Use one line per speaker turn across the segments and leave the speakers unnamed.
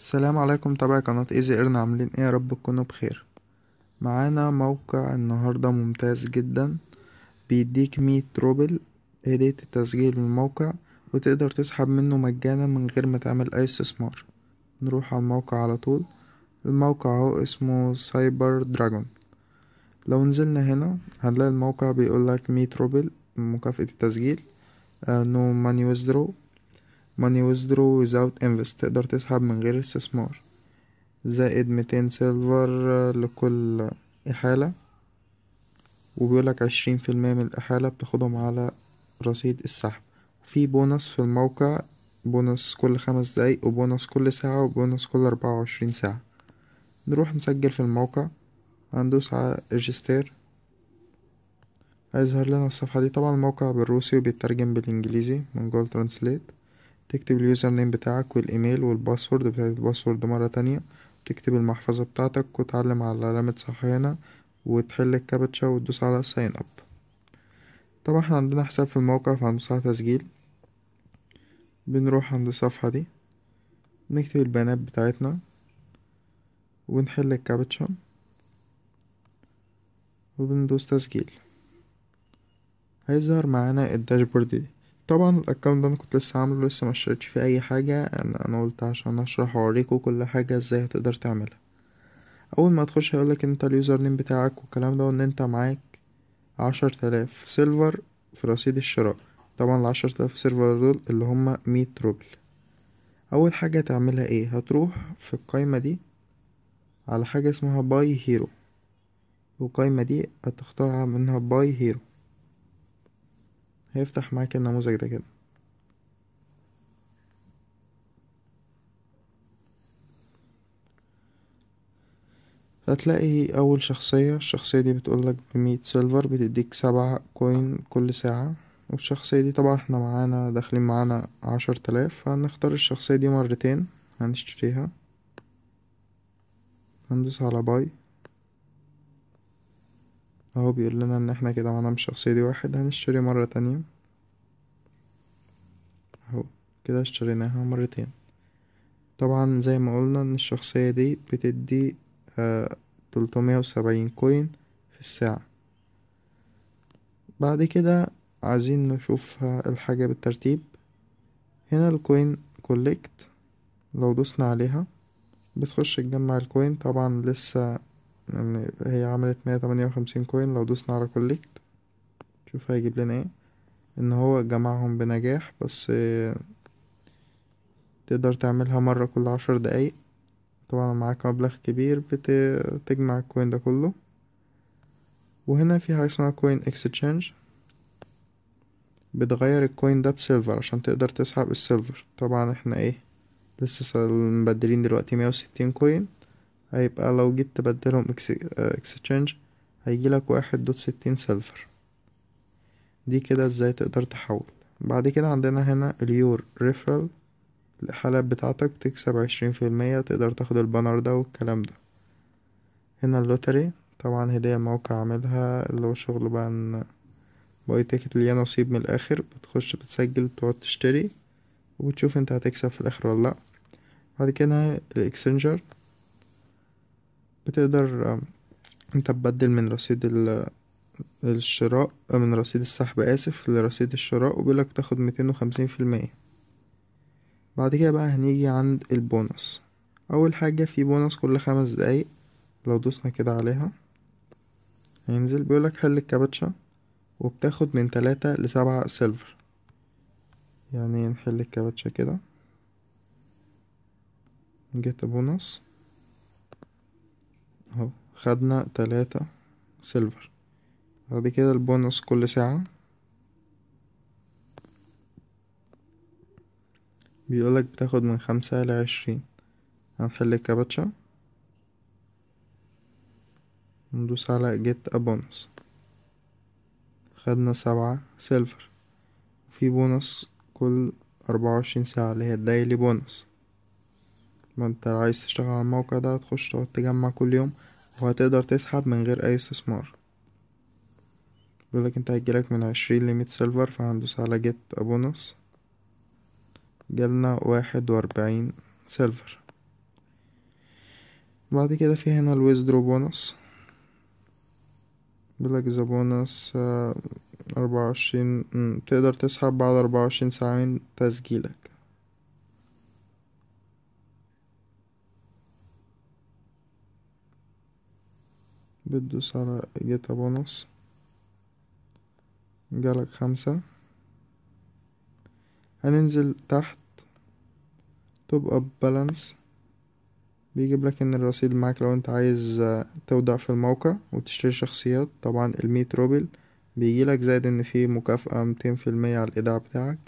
السلام عليكم تابعي قناة ايزي ايرن عاملين ايه يا رب تكونوا بخير معانا موقع النهاردة ممتاز جدا بيديك مية روبل هدية التسجيل من الموقع وتقدر تسحب منه مجانا من غير ما تعمل اي استثمار نروح على الموقع على طول الموقع اهو اسمه سايبر دراجون لو نزلنا هنا هنلاقي الموقع بيقولك مية روبل مكافأة التسجيل نو ماني ويزدرو money withdraw without invest تقدر تسحب من غير استثمار زائد ميتين سيلفر لكل إحالة وبيقولك عشرين في المية من الإحالة بتاخدهم على رصيد السحب في بونص في الموقع بونص كل خمس دقايق وبونص كل ساعة وبونص كل أربعة وعشرين ساعة نروح نسجل في الموقع هندوس على ريجستير هيظهر لنا الصفحة دي طبعا الموقع بالروسي وبيترجم بالإنجليزي من جول ترانسليت تكتب اليوزر نيم بتاعك والايميل والباسورد بتاعت الباسورد مرة تانية تكتب المحفظة بتاعتك وتعلم على علامة صح هنا وتحل الكابتشا وتدوس على ساين اب طبعا احنا عندنا حساب في الموقع فهندوس تسجيل بنروح عند الصفحة دي نكتب البيانات بتاعتنا ونحل الكابتشا وبندوس تسجيل هيظهر معانا الداشبورد دي طبعا الاكونت ده انا كنت لسه عامله لسه ما اشتريتش فيه اي حاجه انا انا قلت عشان اشرح واوريكم كل حاجه ازاي هتقدر تعملها اول ما تخش هيقولك انت اليوزر نيم بتاعك والكلام ده وان انت معاك عشر تلاف سيلفر في رصيد الشراء طبعا العشر تلاف سيلفر دول اللي هما مية روبل اول حاجه هتعملها ايه هتروح في القايمه دي على حاجه اسمها باي هيرو القايمه دي هتختارها منها باي هيرو هيفتح معاك النموذج ده كده هتلاقي أول شخصية الشخصية دي بتقولك بمية سيلفر بتديك سبعة كوين كل ساعة والشخصية دي طبعا احنا معانا داخلين معانا عشر تلاف هنختار الشخصية دي مرتين هنشتريها هندوس على باي اهو بيقول لنا ان احنا كده معانا من الشخصية دي واحد هنشتري مرة تانية اهو كده اشتريناها مرتين طبعا زي ما قلنا ان الشخصية دي بتدي آه، تلتمية آه وسبعين كوين في الساعة بعد كده عايزين نشوف آه، الحاجة بالترتيب هنا الكوين كوليكت لو دوسنا عليها بتخش تجمع الكوين طبعا لسه لأن هي عملت مية تمانية وخمسين كوين لو دوسنا على كوليكت شوف هيجيب لنا ايه ان هو جمعهم بنجاح بس تقدر تعملها مرة كل عشر دقايق طبعا معاك مبلغ كبير بتجمع الكوين ده كله وهنا في حاجة اسمها كوين اكستشينج بتغير الكوين ده بسيلفر عشان تقدر تسحب السيلفر طبعا احنا ايه لسه مبدلين دلوقتي مية وستين كوين هيبقى لو جيت تبدلهم اكسشينج هيجيلك واحد دوت ستين سيلفر دي كده ازاي تقدر تحول بعد كده عندنا هنا اليور ريفرال الحالات بتاعتك تكسب عشرين في المية تقدر تاخد البانر ده والكلام ده هنا اللوتري طبعا هدية الموقع عاملها اللي هو شغل بقى ان باي تيكت اللي نصيب من الاخر بتخش بتسجل بتقعد تشتري وبتشوف انت هتكسب في الاخر ولا لا بعد كده الاكسنجر بتقدر انت تبدل من رصيد الشراء من رصيد السحب اسف لرصيد الشراء وبيقولك تاخد ميتين وخمسين في المية بعد كده بقى هنيجي عند البونص اول حاجة في بونص كل خمس دقايق لو دوسنا كده عليها هينزل بيقولك حل الكابتشا وبتاخد من تلاتة لسبعة سيلفر يعني نحل الكابتشا كده جيت بونص اهو خدنا تلاتة سيلفر بعد كده البونص كل ساعة بيقولك بتاخد من خمسة لعشرين هنحل الكابتشا ندوس على جيت ابونص خدنا سبعة سيلفر وفي بونص كل أربعة وعشرين ساعة اللي هي الدايلي بونص ما انت عايز تشتغل على الموقع ده هتخش تقعد تجمع كل يوم وهتقدر تسحب من غير اي استثمار بيقولك انت هيجيلك من عشرين لمية سيلفر فهندوس على جيت ابونس جالنا واحد واربعين سيلفر بعد كده في هنا الويزدرو بونص بيقولك ذا بونص آه، اربعة وعشرين تقدر تسحب بعد اربعة وعشرين ساعة من تسجيلك بتدوس على جيتا بونص جالك خمسة هننزل تحت توب اب بالانس بيجيب لك ان الرصيد معاك لو انت عايز آه، تودع في الموقع وتشتري شخصيات طبعا المية روبل بيجيلك زائد ان في مكافأة ميتين في المية على الايداع بتاعك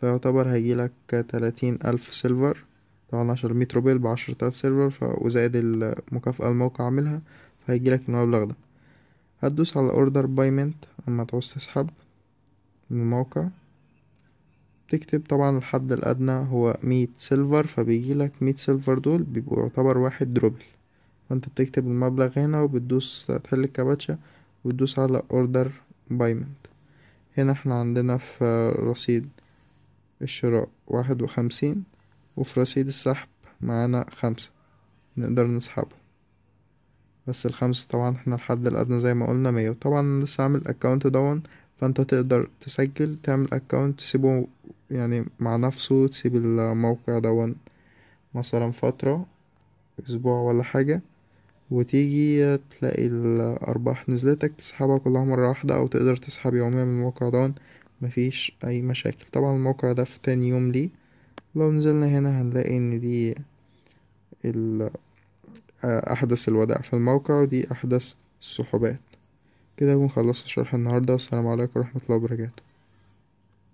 فيعتبر هيجيلك تلاتين الف سيلفر طبعا عشر المية روبل بعشرة الاف سيلفر وزائد المكافأة الموقع عاملها فهيجيلك المبلغ ده هتدوس على اوردر بايمنت اما تعوز تسحب من الموقع تكتب طبعا الحد الادنى هو مية سيلفر فبيجيلك مية سيلفر دول بيبقوا يعتبر واحد دروبل فانت بتكتب المبلغ هنا وبتدوس تحل الكباتشة وتدوس على اوردر بايمنت هنا احنا عندنا في رصيد الشراء واحد وخمسين وفي رصيد السحب معانا خمسة نقدر نسحبه بس الخمسة طبعا احنا الحد الأدنى زي ما قلنا مية وطبعا لسه عامل اكونت دون فانت تقدر تسجل تعمل اكونت تسيبه يعني مع نفسه تسيب الموقع دون مثلا فترة أسبوع ولا حاجة وتيجي تلاقي الأرباح نزلتك تسحبها كلها مرة واحدة أو تقدر تسحب يوميا من الموقع دون مفيش أي مشاكل طبعا الموقع ده في تاني يوم ليه لو نزلنا هنا هنلاقي إن دي ال أحدث الوداع في الموقع ودي أحدث السحوبات كده أكون خلصت شرح النهاردة والسلام عليكم ورحمة الله وبركاته